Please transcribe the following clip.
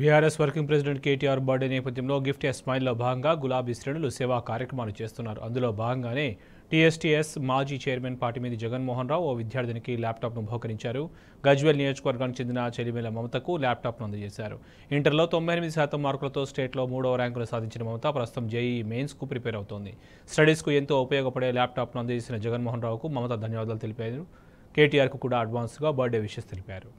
BRS working president KTR birthday నేపథ్యంలో gift ఎస్ స్మైల్లో భాగంగా గులాబీ శ్రేణులు సేవా కార్యక్రమాలు చేస్తున్నారు అందులో భాగంగానే టీఎస్టీఎస్ మాజీ చైర్మన్ పాటిమీది జగన్మోహన్ రావు ఓ విద్యార్థినికి ల్యాప్టాప్ను బహుకరించారు గజ్వేల్ నియోజకవర్గానికి చెందిన చెలిమేల మమతకు ల్యాప్టాప్ను అందజేశారు ఇంటర్లో తొంభై ఎనిమిది శాతం మార్కులతో స్టేట్లో మూడవ ర్యాంకులు సాధించిన మమత ప్రస్తుతం జేఈ మెయిన్స్కు ప్రిపేర్ అవుతోంది స్టడీస్కు ఎంతో ఉపయోగపడే ల్యాప్టాప్ను అందజేసిన జగన్మోహన్ రావుకు మమత ధన్యవాదాలు తెలిపారు కేటీఆర్కు కూడా అడ్వాన్స్గా బర్త్డే విషెస్ తెలిపారు